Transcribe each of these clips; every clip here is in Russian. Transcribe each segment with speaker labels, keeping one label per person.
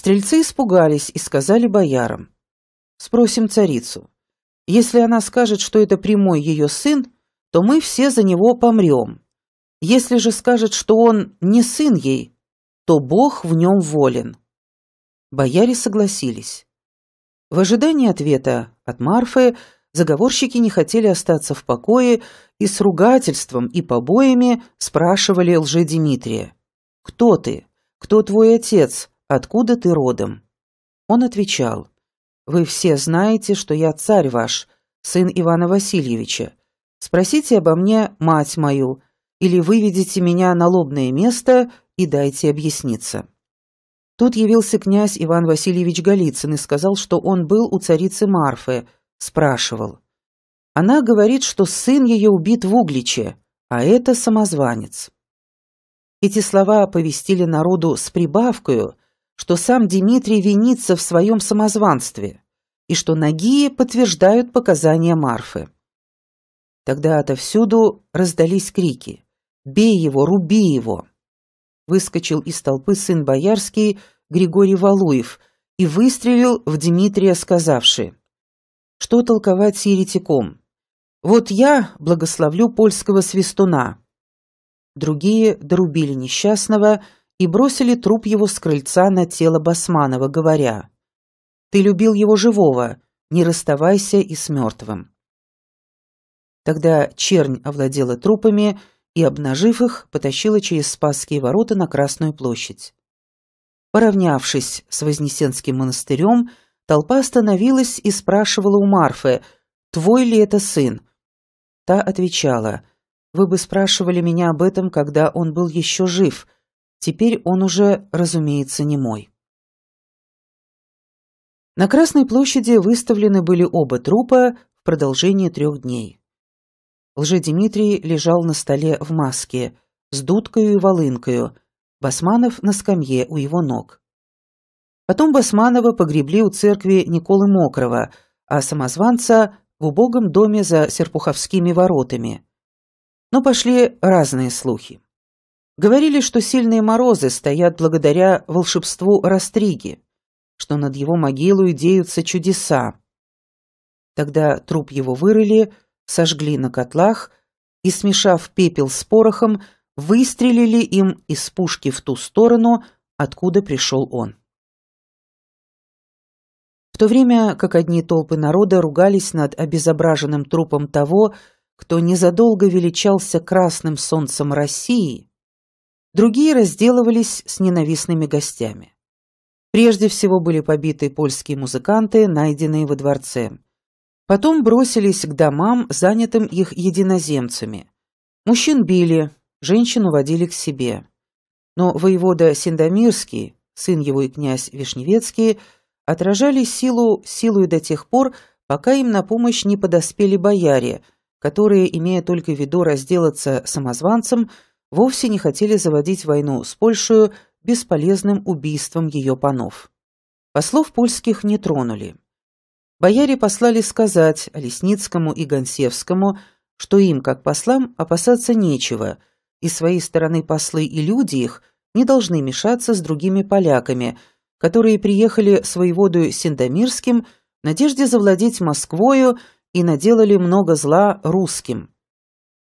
Speaker 1: Стрельцы испугались и сказали боярам. «Спросим царицу. Если она скажет, что это прямой ее сын, то мы все за него помрем. Если же скажет, что он не сын ей, то Бог в нем волен». Бояре согласились. В ожидании ответа от Марфы заговорщики не хотели остаться в покое и с ругательством и побоями спрашивали лжедимитрия. «Кто ты? Кто твой отец? Откуда ты родом?» Он отвечал, «Вы все знаете, что я царь ваш, сын Ивана Васильевича. Спросите обо мне мать мою, или выведите меня на лобное место и дайте объясниться». Тут явился князь Иван Васильевич Голицын и сказал, что он был у царицы Марфы, спрашивал. Она говорит, что сын ее убит в Угличе, а это самозванец. Эти слова оповестили народу с прибавкою, что сам Дмитрий винится в своем самозванстве и что Нагии подтверждают показания Марфы. Тогда отовсюду раздались крики «Бей его! Руби его!» Выскочил из толпы сын Боярский Григорий Валуев и выстрелил в Дмитрия, сказавши «Что толковать с еретиком? Вот я благословлю польского свистуна». Другие дорубили несчастного – и бросили труп его с крыльца на тело Басманова, говоря «Ты любил его живого, не расставайся и с мертвым». Тогда чернь овладела трупами и, обнажив их, потащила через Спасские ворота на Красную площадь. Поравнявшись с Вознесенским монастырем, толпа остановилась и спрашивала у Марфы, «Твой ли это сын?» Та отвечала, «Вы бы спрашивали меня об этом, когда он был еще жив», Теперь он уже, разумеется, не мой. На Красной площади выставлены были оба трупа в продолжении трех дней. Лжедимитрий лежал на столе в маске, с дудкою и волынкою, Басманов на скамье у его ног. Потом Басманова погребли у церкви Николы Мокрого, а самозванца в убогом доме за Серпуховскими воротами. Но пошли разные слухи. Говорили, что сильные морозы стоят благодаря волшебству Растриги, что над его могилой деются чудеса. Тогда труп его вырыли, сожгли на котлах и, смешав пепел с порохом, выстрелили им из пушки в ту сторону, откуда пришел он. В то время как одни толпы народа ругались над обезображенным трупом того, кто незадолго величался красным солнцем России, другие разделывались с ненавистными гостями. Прежде всего были побиты польские музыканты, найденные во дворце. Потом бросились к домам, занятым их единоземцами. Мужчин били, женщин уводили к себе. Но воевода Синдомирский, сын его и князь Вишневецкий, отражали силу силою до тех пор, пока им на помощь не подоспели бояре, которые, имея только в виду разделаться самозванцем, вовсе не хотели заводить войну с Польшей бесполезным убийством ее панов. Послов польских не тронули. Бояре послали сказать Лесницкому и Гонсевскому, что им, как послам, опасаться нечего, и своей стороны послы и люди их не должны мешаться с другими поляками, которые приехали с воеводою Синдомирским в надежде завладеть Москвою и наделали много зла русским.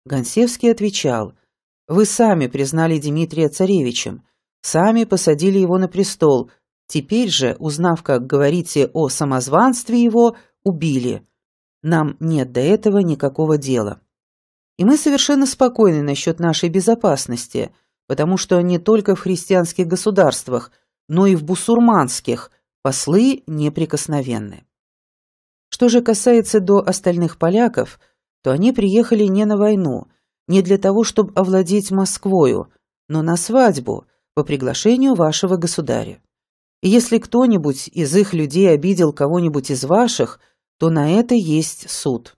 Speaker 1: Гонсевский отвечал – вы сами признали Дмитрия царевичем, сами посадили его на престол. Теперь же, узнав, как говорите о самозванстве его, убили. Нам нет до этого никакого дела. И мы совершенно спокойны насчет нашей безопасности, потому что не только в христианских государствах, но и в бусурманских послы неприкосновенны. Что же касается до остальных поляков, то они приехали не на войну – не для того, чтобы овладеть Москвою, но на свадьбу, по приглашению вашего государя. если кто-нибудь из их людей обидел кого-нибудь из ваших, то на это есть суд.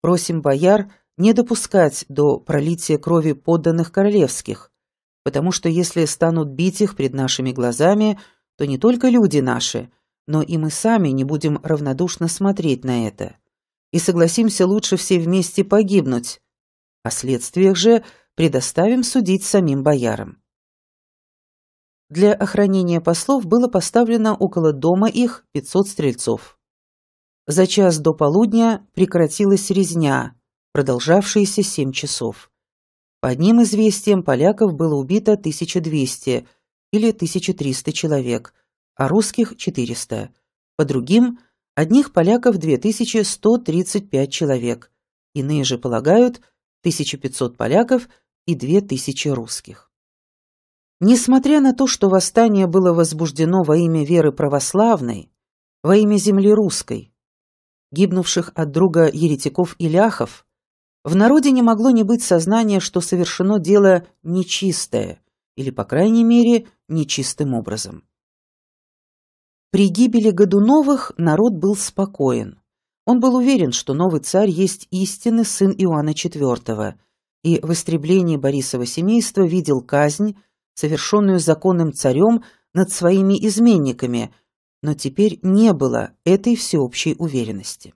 Speaker 1: Просим бояр не допускать до пролития крови подданных королевских, потому что если станут бить их пред нашими глазами, то не только люди наши, но и мы сами не будем равнодушно смотреть на это. И согласимся лучше все вместе погибнуть, о следствиях же предоставим судить самим боярам. Для охранения послов было поставлено около дома их 500 стрельцов. За час до полудня прекратилась резня, продолжавшаяся 7 часов. По одним известиям, поляков было убито 1200 или 1300 человек, а русских 400. По другим, одних поляков 2135 человек. Иные же полагают, 1500 поляков и 2000 русских. Несмотря на то, что восстание было возбуждено во имя веры православной, во имя земли русской, гибнувших от друга еретиков и ляхов, в народе не могло не быть сознания, что совершено дело нечистое, или, по крайней мере, нечистым образом. При гибели Годуновых народ был спокоен. Он был уверен, что новый царь есть истинный сын Иоанна IV, и в истреблении Борисова семейства видел казнь, совершенную законным царем над своими изменниками, но теперь не было этой всеобщей уверенности.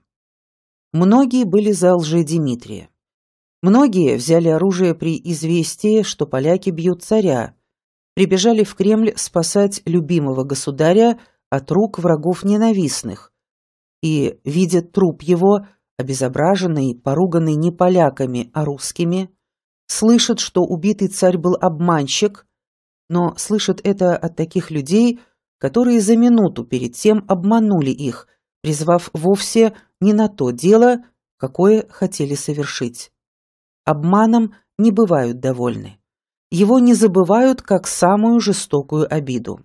Speaker 1: Многие были за лжедимитрия. Многие взяли оружие при известии, что поляки бьют царя, прибежали в Кремль спасать любимого государя от рук врагов ненавистных, и видят труп его, обезображенный, поруганный не поляками, а русскими, слышат, что убитый царь был обманщик, но слышат это от таких людей, которые за минуту перед тем обманули их, призвав вовсе не на то дело, какое хотели совершить. Обманом не бывают довольны. Его не забывают как самую жестокую обиду.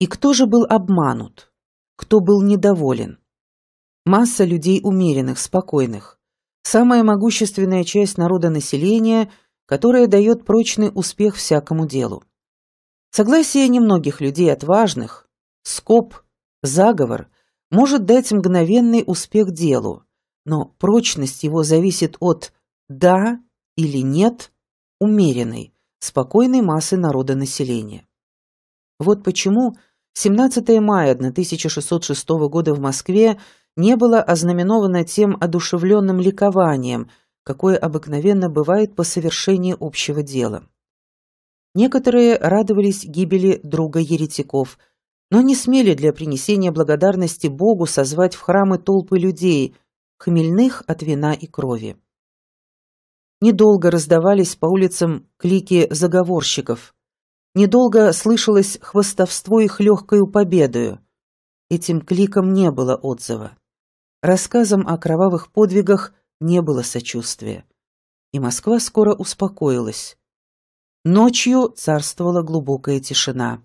Speaker 1: И кто же был обманут? кто был недоволен. Масса людей умеренных, спокойных. Самая могущественная часть народонаселения, которая дает прочный успех всякому делу. Согласие немногих людей отважных, скоп, заговор, может дать мгновенный успех делу, но прочность его зависит от «да» или «нет» умеренной, спокойной массы народонаселения. Вот почему – 17 мая 1606 года в Москве не было ознаменовано тем одушевленным ликованием, какое обыкновенно бывает по совершении общего дела. Некоторые радовались гибели друга еретиков, но не смели для принесения благодарности Богу созвать в храмы толпы людей, хмельных от вина и крови. Недолго раздавались по улицам клики заговорщиков. Недолго слышалось хвостовство их легкою победою. Этим кликом не было отзыва. Рассказам о кровавых подвигах не было сочувствия. И Москва скоро успокоилась. Ночью царствовала глубокая тишина.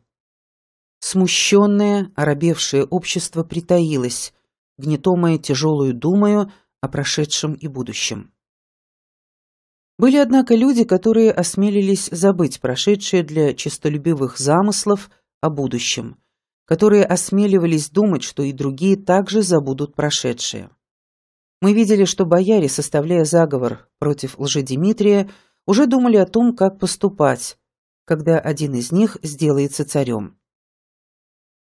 Speaker 1: Смущенное, оробевшее общество притаилось, гнетомое тяжелую думаю о прошедшем и будущем. Были, однако, люди, которые осмелились забыть прошедшее для честолюбивых замыслов о будущем, которые осмеливались думать, что и другие также забудут прошедшее. Мы видели, что бояре, составляя заговор против лжедимитрия, уже думали о том, как поступать, когда один из них сделается царем.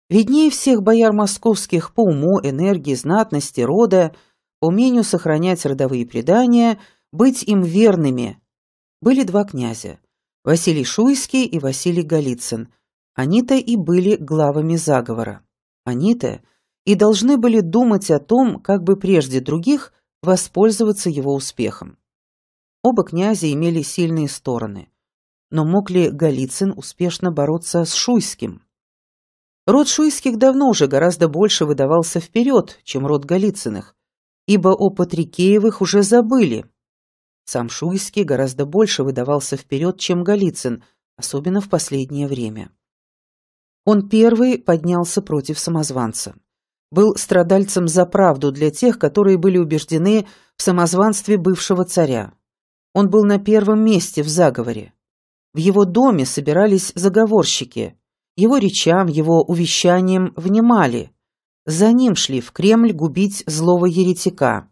Speaker 1: Виднее всех бояр московских по уму, энергии, знатности, рода, умению сохранять родовые предания – быть им верными. Были два князя – Василий Шуйский и Василий Голицын. Они-то и были главами заговора. Они-то и должны были думать о том, как бы прежде других воспользоваться его успехом. Оба князя имели сильные стороны. Но мог ли Голицын успешно бороться с Шуйским? Род Шуйских давно уже гораздо больше выдавался вперед, чем род Голицыных, ибо о Патрикеевых уже забыли – сам Шуйский гораздо больше выдавался вперед, чем Голицын, особенно в последнее время. Он первый поднялся против самозванца. Был страдальцем за правду для тех, которые были убеждены в самозванстве бывшего царя. Он был на первом месте в заговоре. В его доме собирались заговорщики. Его речам, его увещаниям внимали. За ним шли в Кремль губить злого еретика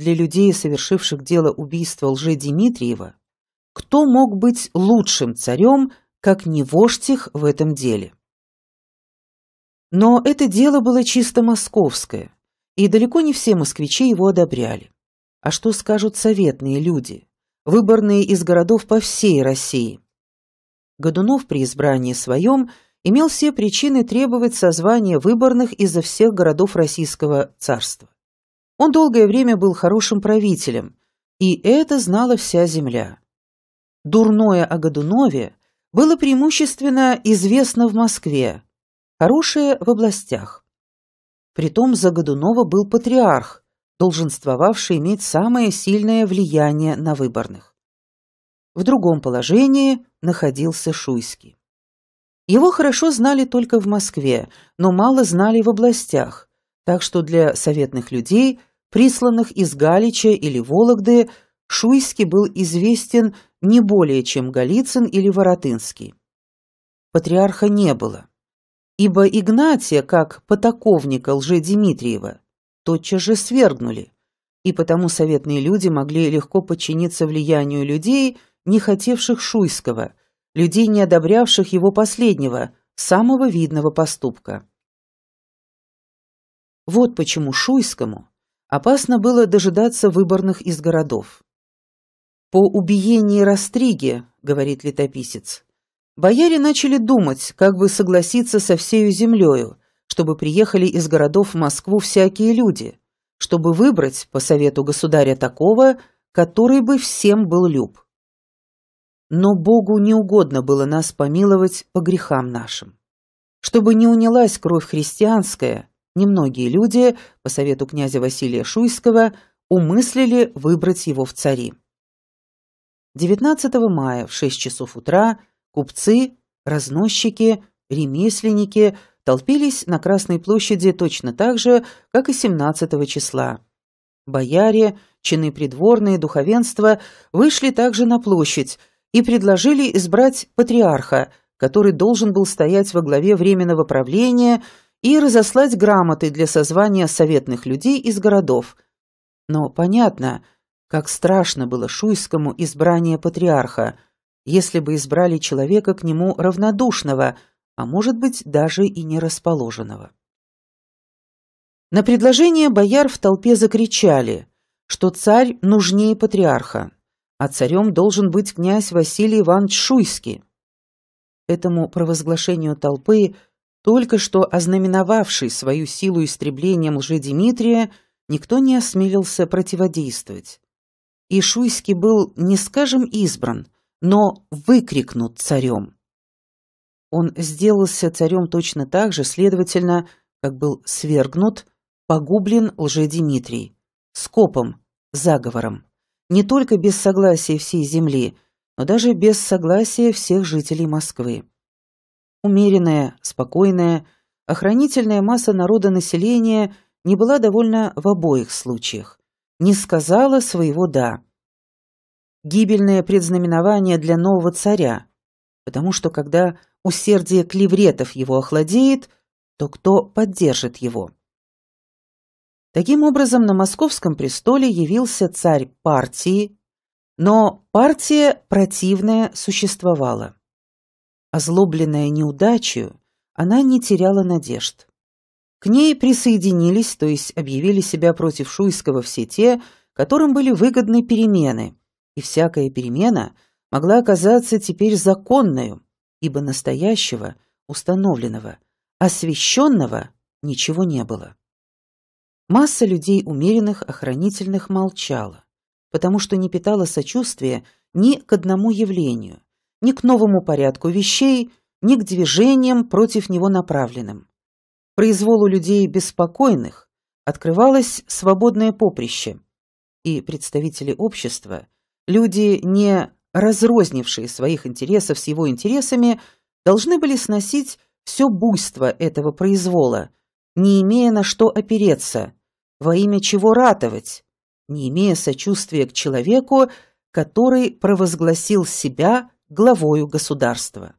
Speaker 1: для людей, совершивших дело убийства лже Дмитриева, кто мог быть лучшим царем, как не вождь их в этом деле? Но это дело было чисто московское, и далеко не все москвичи его одобряли. А что скажут советные люди, выборные из городов по всей России? Годунов при избрании своем имел все причины требовать созвания выборных изо всех городов Российского царства. Он долгое время был хорошим правителем, и это знала вся земля. Дурное о Годунове было преимущественно известно в Москве, хорошее – в областях. Притом за Годунова был патриарх, долженствовавший иметь самое сильное влияние на выборных. В другом положении находился Шуйский. Его хорошо знали только в Москве, но мало знали в областях, так что для советных людей присланных из Галича или Вологды, Шуйский был известен не более, чем Голицын или Воротынский. Патриарха не было, ибо Игнатия, как потаковника лже-Дмитриева, тотчас же свергнули, и потому советные люди могли легко подчиниться влиянию людей, не хотевших Шуйского, людей, не одобрявших его последнего, самого видного поступка. Вот почему Шуйскому, Опасно было дожидаться выборных из городов. «По убиении Растриги», — говорит летописец, — «бояре начали думать, как бы согласиться со всею землею, чтобы приехали из городов в Москву всякие люди, чтобы выбрать, по совету государя, такого, который бы всем был люб. Но Богу не угодно было нас помиловать по грехам нашим. Чтобы не унялась кровь христианская, Немногие люди, по совету князя Василия Шуйского, умыслили выбрать его в цари. 19 мая в 6 часов утра купцы, разносчики, ремесленники толпились на Красной площади точно так же, как и 17 числа. Бояре, чины придворные, духовенство вышли также на площадь и предложили избрать патриарха, который должен был стоять во главе Временного правления – и разослать грамоты для созвания советных людей из городов. Но понятно, как страшно было Шуйскому избрание патриарха, если бы избрали человека к нему равнодушного, а может быть даже и не расположенного. На предложение бояр в толпе закричали, что царь нужнее патриарха, а царем должен быть князь Василий Иванович Шуйский. Этому провозглашению толпы – только что ознаменовавший свою силу истреблением лжедимитрия, никто не осмелился противодействовать. И Шуйский был, не скажем, избран, но выкрикнут царем. Он сделался царем точно так же, следовательно, как был свергнут, погублен лжедимитрий, скопом, заговором. Не только без согласия всей земли, но даже без согласия всех жителей Москвы. Умеренная, спокойная, охранительная масса народа населения не была довольна в обоих случаях. Не сказала своего «да». Гибельное предзнаменование для нового царя, потому что когда усердие клевретов его охладеет, то кто поддержит его? Таким образом, на московском престоле явился царь партии, но партия противная существовала. Озлобленная неудачей, она не теряла надежд. К ней присоединились, то есть объявили себя против Шуйского все те, которым были выгодны перемены, и всякая перемена могла оказаться теперь законною, ибо настоящего, установленного, освященного ничего не было. Масса людей умеренных, охранительных молчала, потому что не питала сочувствия ни к одному явлению, ни к новому порядку вещей, ни к движениям против него направленным. Произволу людей беспокойных открывалось свободное поприще, и представители общества, люди, не разрознившие своих интересов с его интересами, должны были сносить все буйство этого произвола, не имея на что опереться, во имя чего ратовать, не имея сочувствия к человеку, который провозгласил себя главою государства.